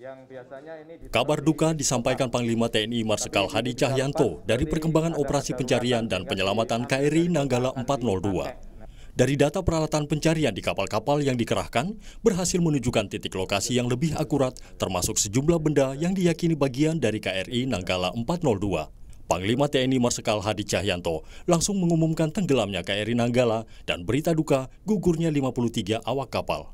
Yang biasanya ini Kabar duka disampaikan Panglima TNI Marsikal Hadi Cahyanto dari perkembangan operasi pencarian dan penyelamatan KRI Nanggala 402. Dari data peralatan pencarian di kapal-kapal yang dikerahkan, berhasil menunjukkan titik lokasi yang lebih akurat, termasuk sejumlah benda yang diyakini bagian dari KRI Nanggala 402. Panglima TNI Marsikal Hadi Cahyanto langsung mengumumkan tenggelamnya KRI Nanggala dan berita duka gugurnya 53 awak kapal.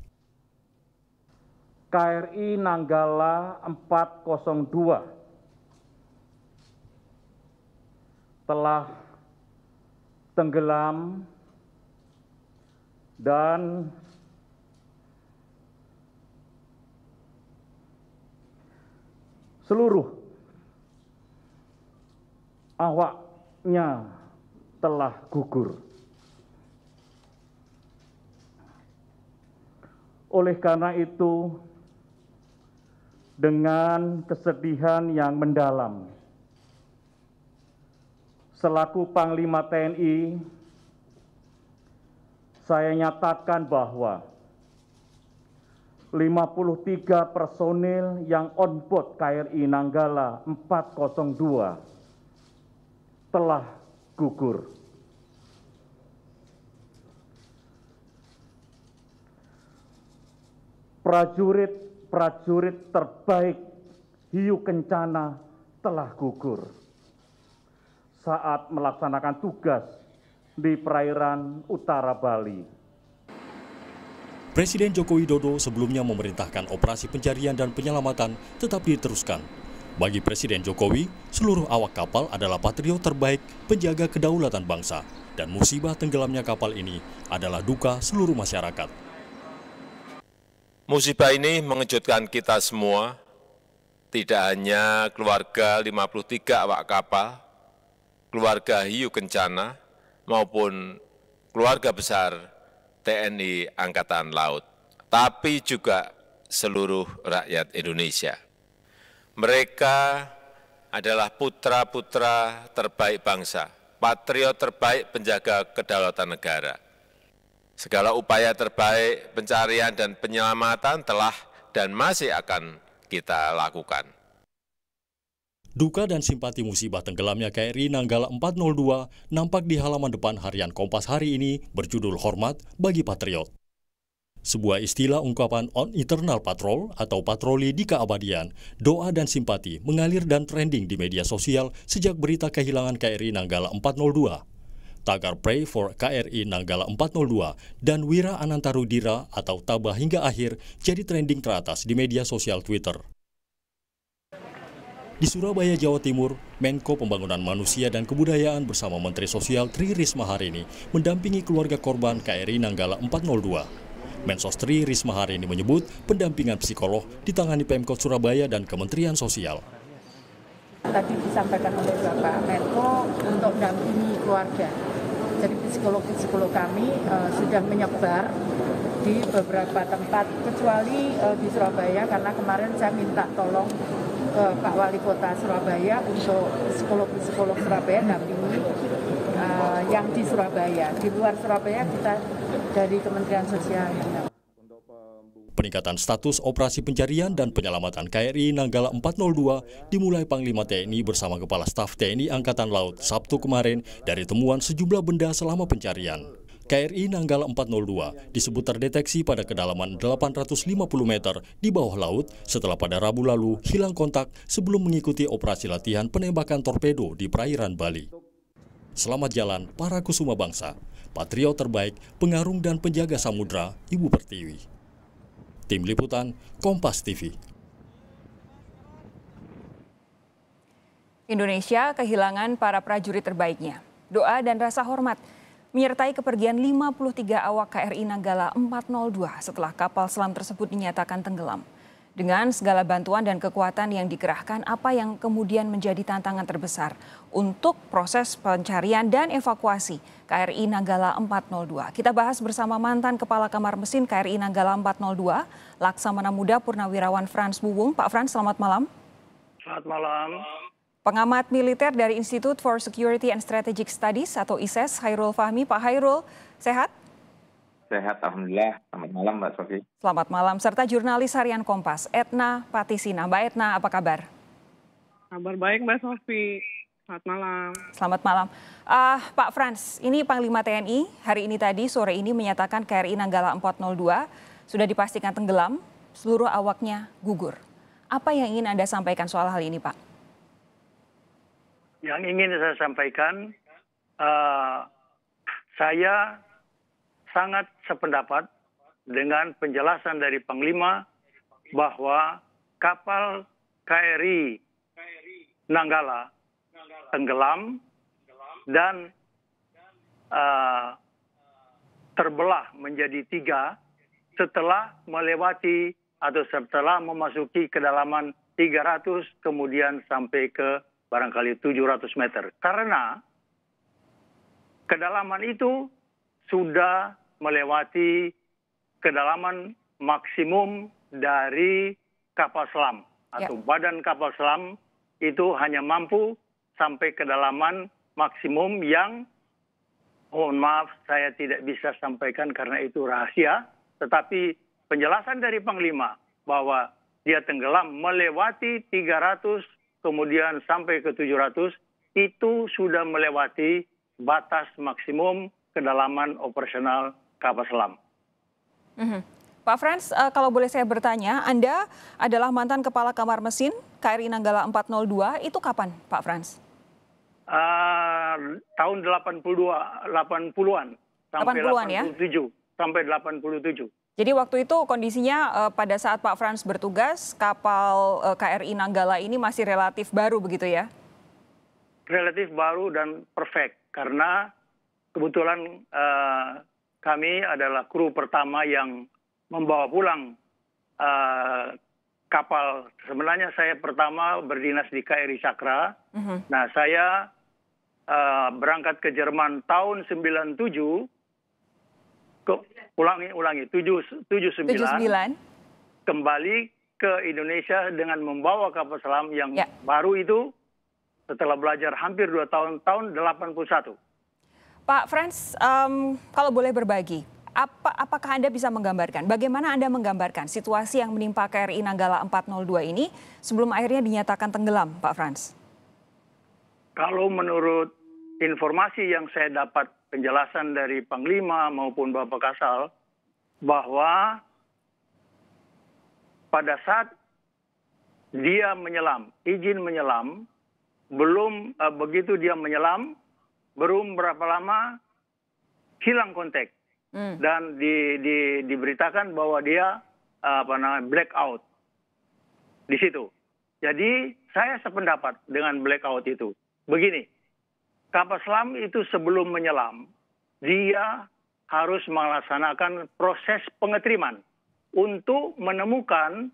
KRI Nanggala 402 telah tenggelam dan seluruh awaknya telah gugur. Oleh karena itu, dengan kesedihan yang mendalam. Selaku Panglima TNI, saya nyatakan bahwa 53 personil yang on board KRI Nanggala 402 telah gugur. Prajurit prajurit terbaik Hiu Kencana telah gugur saat melaksanakan tugas di perairan utara Bali. Presiden Joko Widodo sebelumnya memerintahkan operasi pencarian dan penyelamatan tetap diteruskan. Bagi Presiden Jokowi, seluruh awak kapal adalah patriot terbaik penjaga kedaulatan bangsa dan musibah tenggelamnya kapal ini adalah duka seluruh masyarakat. Musibah ini mengejutkan kita semua, tidak hanya keluarga 53 awak kapal, keluarga hiu kencana, maupun keluarga besar TNI Angkatan Laut, tapi juga seluruh rakyat Indonesia. Mereka adalah putra-putra terbaik bangsa, patriot terbaik penjaga kedaulatan negara Segala upaya terbaik pencarian dan penyelamatan telah dan masih akan kita lakukan. Duka dan simpati musibah tenggelamnya KRI Nanggala 402 nampak di halaman depan harian Kompas hari ini berjudul Hormat bagi Patriot. Sebuah istilah ungkapan on internal patrol atau patroli di keabadian, doa dan simpati mengalir dan trending di media sosial sejak berita kehilangan KRI Nanggala 402. Tagar Pray for KRI Nanggala 402 dan Wira Ananta Rudira atau Tabah hingga akhir jadi trending teratas di media sosial Twitter. Di Surabaya, Jawa Timur, Menko Pembangunan Manusia dan Kebudayaan bersama Menteri Sosial Tri Risma hari ini mendampingi keluarga korban KRI Nanggala 402. Mensos Tri Risma hari ini menyebut pendampingan psikolog ditangani Pemkot Surabaya dan Kementerian Sosial. Tadi disampaikan oleh Bapak Menko untuk mendampingi keluarga jadi psikolog-psikolog kami uh, sudah menyebar di beberapa tempat, kecuali uh, di Surabaya karena kemarin saya minta tolong uh, Pak Wali Kota Surabaya untuk psikolog-psikolog Surabaya dampingi uh, yang di Surabaya. Di luar Surabaya kita dari Kementerian Sosial. Peningkatan status operasi pencarian dan penyelamatan KRI Nanggala 402 dimulai Panglima TNI bersama Kepala Staf TNI Angkatan Laut Sabtu kemarin dari temuan sejumlah benda selama pencarian. KRI Nanggala 402 disebut terdeteksi pada kedalaman 850 meter di bawah laut setelah pada Rabu lalu hilang kontak sebelum mengikuti operasi latihan penembakan torpedo di perairan Bali. Selamat jalan para kusuma bangsa, patriot terbaik, pengarung dan penjaga samudra, Ibu Pertiwi. Tim Liputan, Kompas TV. Indonesia kehilangan para prajurit terbaiknya. Doa dan rasa hormat menyertai kepergian 53 awak KRI Nanggala 402 setelah kapal selam tersebut dinyatakan tenggelam. Dengan segala bantuan dan kekuatan yang dikerahkan, apa yang kemudian menjadi tantangan terbesar untuk proses pencarian dan evakuasi KRI Nanggala 402? Kita bahas bersama mantan Kepala Kamar Mesin KRI Nanggala 402, Laksamana Muda Purnawirawan Frans Buwung. Pak Frans, selamat malam. Selamat malam. Pengamat militer dari Institute for Security and Strategic Studies atau ISES, e Hairul Fahmi. Pak Hairul, sehat? Sehat, Alhamdulillah. Selamat malam, Mbak Sofi. Selamat malam, serta jurnalis harian Kompas, Etna Patisina. Mbak Etna, apa kabar? Kabar baik, Mbak Sofi. Selamat malam. Selamat malam. Uh, Pak Frans, ini Panglima TNI hari ini tadi, sore ini menyatakan KRI Nanggala 402 sudah dipastikan tenggelam, seluruh awaknya gugur. Apa yang ingin Anda sampaikan soal hal ini, Pak? Yang ingin saya sampaikan, uh, saya sangat sependapat dengan penjelasan dari Panglima bahwa kapal KRI Nanggala tenggelam dan uh, terbelah menjadi tiga setelah melewati atau setelah memasuki kedalaman 300 kemudian sampai ke barangkali 700 meter. Karena kedalaman itu sudah melewati kedalaman maksimum dari kapal selam ya. atau ya. badan kapal selam itu hanya mampu sampai kedalaman maksimum yang mohon maaf saya tidak bisa sampaikan karena itu rahasia tetapi penjelasan dari panglima bahwa dia tenggelam melewati 300 kemudian sampai ke 700 itu sudah melewati batas maksimum kedalaman operasional kapal selam. Mm -hmm. Pak Frans, uh, kalau boleh saya bertanya, Anda adalah mantan Kepala Kamar Mesin KRI Nanggala 402, itu kapan Pak Frans? Uh, tahun 82, 80-an sampai 80-an, 87, ya? sampai 87. Jadi waktu itu kondisinya uh, pada saat Pak Frans bertugas, kapal uh, eh, KRI Nanggala ini masih relatif baru begitu ya? Relatif baru dan perfect karena kebetulan uh, kami adalah kru pertama yang membawa pulang uh, kapal. Sebenarnya saya pertama berdinas di KRI Cakra. Uh mhm. -huh. Nah, saya uh, berangkat ke Jerman tahun 97 ke ulangi ulangi 7 79, 79 kembali ke Indonesia dengan membawa kapal selam yang yeah. baru itu setelah belajar hampir 2 tahun tahun 81. Pak Frans, um, kalau boleh berbagi, apa, apakah Anda bisa menggambarkan, bagaimana Anda menggambarkan situasi yang menimpa KRI Nanggala 402 ini sebelum akhirnya dinyatakan tenggelam, Pak Frans? Kalau menurut informasi yang saya dapat penjelasan dari Panglima maupun Bapak Kasal, bahwa pada saat dia menyelam, izin menyelam, belum uh, begitu dia menyelam, belum berapa lama hilang kontak hmm. dan di, di, diberitakan bahwa dia apa namanya blackout di situ. Jadi saya sependapat dengan blackout itu. Begini, kapal selam itu sebelum menyelam dia harus melaksanakan proses pengetriman untuk menemukan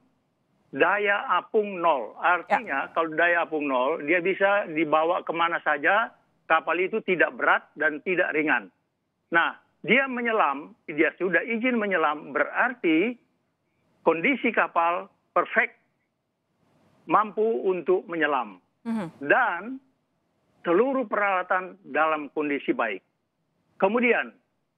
daya apung nol. Artinya ya. kalau daya apung nol, dia bisa dibawa kemana saja kapal itu tidak berat dan tidak ringan. Nah, dia menyelam, dia sudah izin menyelam, berarti kondisi kapal perfect, mampu untuk menyelam. Mhm. Dan seluruh peralatan dalam kondisi baik. Kemudian,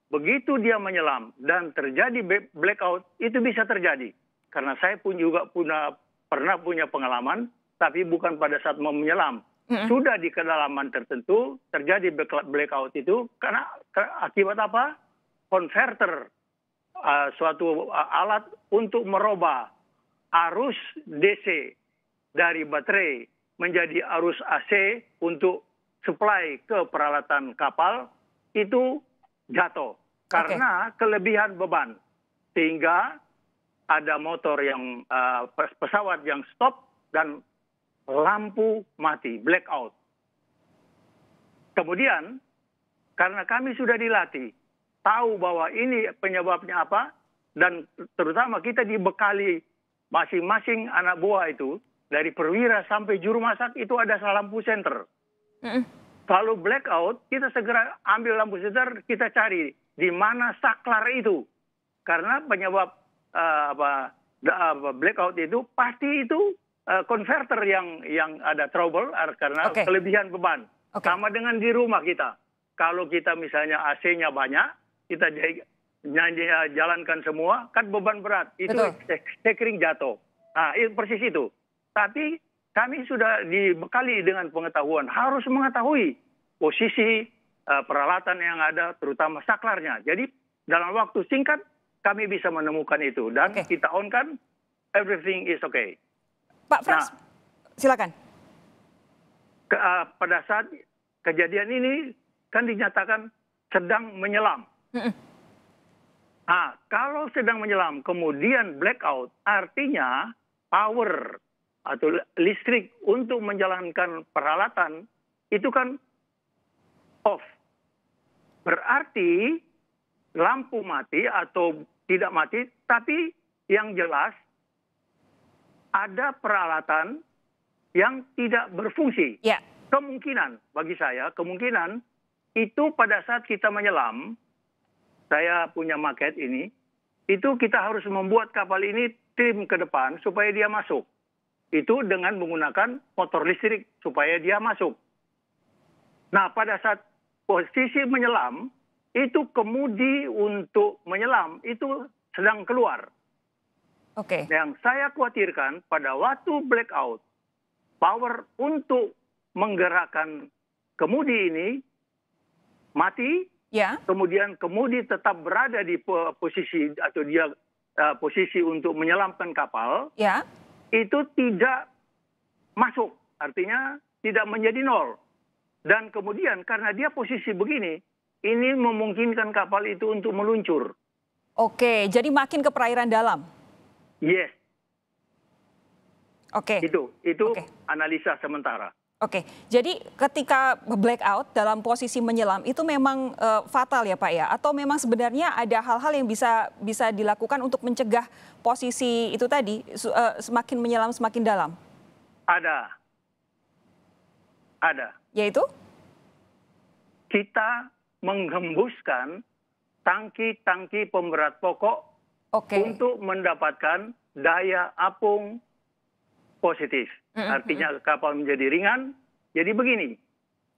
begitu dia menyelam dan terjadi blackout, itu bisa terjadi. Karena saya pun juga punya, pernah punya pengalaman, tapi bukan pada saat mau menyelam, sudah di kedalaman tertentu terjadi blackout itu karena akibat apa? Konverter uh, suatu uh, alat untuk merubah arus DC dari baterai menjadi arus AC untuk supply ke peralatan kapal itu jatuh karena okay. kelebihan beban sehingga ada motor yang uh, pesawat yang stop dan lampu mati, blackout. Kemudian, karena kami sudah dilatih, tahu bahwa ini penyebabnya apa, dan terutama kita dibekali masing-masing anak buah itu, dari perwira sampai juru masak itu ada lampu senter. Mm Kalau blackout, kita segera ambil lampu senter, kita cari di mana saklar itu. Karena penyebab uh, apa, uh, blackout itu pasti itu Eh, konverter uh, yang yang ada trouble karena okay. kelebihan beban. Okay. Sama dengan di rumah kita. Kalau kita misalnya AC-nya banyak, kita eh, jalankan semua, kan beban berat. Itu sekring jatuh. Nah, itu persis itu. Tapi kami sudah dibekali dengan pengetahuan. Harus mengetahui posisi uh, peralatan yang ada, terutama saklarnya. Jadi dalam waktu singkat kami bisa menemukan itu. Dan okay. kita on kan, everything is okay. Pak Frans, nah, silakan. Ke, uh, pada saat kejadian ini kan dinyatakan sedang menyelam. Mm -mm. Nah, kalau sedang menyelam kemudian blackout, artinya power atau listrik untuk menjalankan peralatan itu kan off. Berarti lampu mati atau tidak mati, tapi yang jelas ada peralatan yang tidak berfungsi. Yeah. Kemungkinan bagi saya, kemungkinan itu pada saat kita menyelam, saya punya maket ini, itu kita harus membuat kapal ini tim ke depan supaya dia masuk. Itu dengan menggunakan motor listrik supaya dia masuk. Nah, pada saat posisi menyelam, itu kemudi untuk menyelam itu sedang keluar. Okay. Yang saya khawatirkan pada waktu blackout, power untuk menggerakkan kemudi ini mati, ya. kemudian kemudi tetap berada di posisi atau dia uh, posisi untuk menyelamkan kapal, ya. itu tidak masuk, artinya tidak menjadi nol. Dan kemudian karena dia posisi begini, ini memungkinkan kapal itu untuk meluncur. Oke, jadi makin ke perairan dalam. Yes. Oke. Okay. Itu itu okay. analisa sementara. Oke, jadi ketika blackout dalam posisi menyelam itu memang uh, fatal ya Pak ya? Atau memang sebenarnya ada hal-hal yang bisa bisa dilakukan untuk mencegah posisi itu tadi uh, semakin menyelam semakin dalam? Ada, ada. Yaitu? Kita menghembuskan tangki-tangki pemberat pokok okay. untuk mendapatkan daya apung positif. Artinya kapal menjadi ringan. Jadi begini,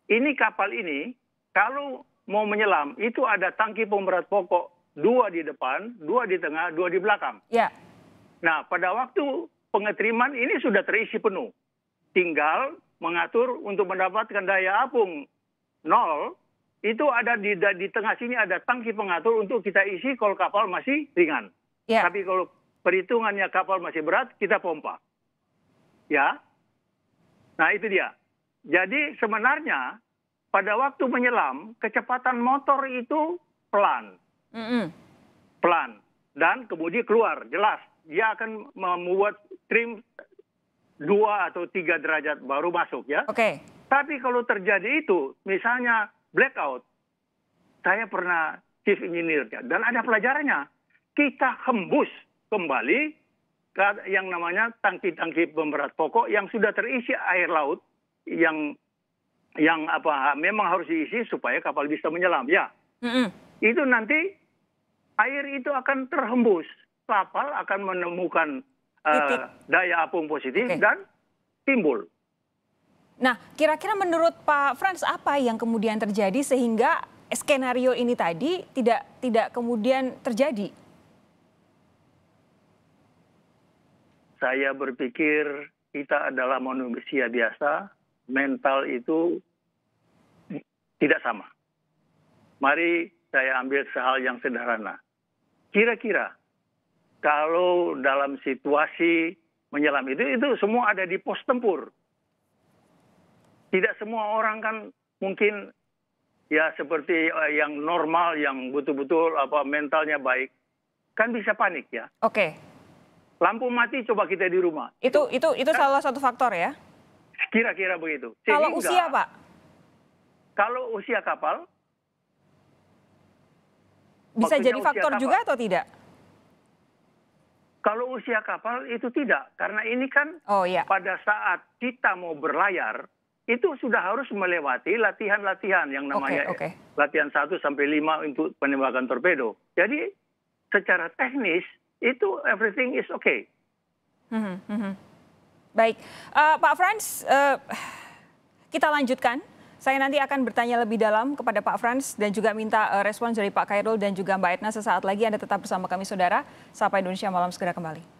ini kapal ini kalau mau menyelam itu ada tangki pemberat pokok dua di depan, dua di tengah, dua di belakang. Yeah. Nah pada waktu pengetriman ini sudah terisi penuh. Tinggal mengatur untuk mendapatkan daya apung nol itu ada di di tengah sini ada tangki pengatur untuk kita isi kalau kapal masih ringan. Yeah. Tapi kalau perhitungannya kapal masih berat, kita pompa. Ya. Nah, itu dia. Jadi sebenarnya pada waktu menyelam, kecepatan motor itu pelan. Mm -hmm. Pelan. Dan kemudian keluar, jelas. Dia akan membuat trim dua atau tiga derajat baru masuk ya. Oke. Okay. Tapi kalau terjadi itu, misalnya blackout, saya pernah chief engineer ya. dan ada pelajarannya kita hembus kembali ke yang namanya tangki-tangki pemberat pokok yang sudah terisi air laut yang yang apa memang harus diisi supaya kapal bisa menyelam ya mm -hmm. itu nanti air itu akan terhembus kapal akan menemukan uh, daya apung positif okay. dan timbul nah kira-kira menurut Pak Frans apa yang kemudian terjadi sehingga skenario ini tadi tidak tidak kemudian terjadi saya berpikir kita adalah manusia biasa, mental itu tidak sama. Mari saya ambil sehal yang sederhana. Kira-kira kalau dalam situasi menyelam itu itu semua ada di pos tempur. Tidak semua orang kan mungkin ya seperti eh, yang normal yang betul-betul apa mentalnya baik kan bisa panik ya. Oke. Okay. Lampu mati coba kita di rumah. Itu itu itu nah, salah satu faktor ya? Kira-kira begitu. Sehingga, kalau usia pak? Kalau usia kapal. Bisa jadi faktor kapal, juga atau tidak? Kalau usia kapal itu tidak, karena ini kan oh, iya. pada saat kita mau berlayar itu sudah harus melewati latihan-latihan yang namanya okay, okay. latihan 1 sampai 5 untuk penembakan torpedo. Jadi secara teknis itu everything is okay. mm hmm. Baik, uh, Pak Franz, uh, eh, kita lanjutkan. Saya nanti akan bertanya lebih dalam kepada Pak Franz dan juga minta uh, respons dari Pak Kairul dan juga Mbak Etna sesaat lagi. Anda tetap bersama kami, Saudara. Sampai Indonesia Malam segera kembali.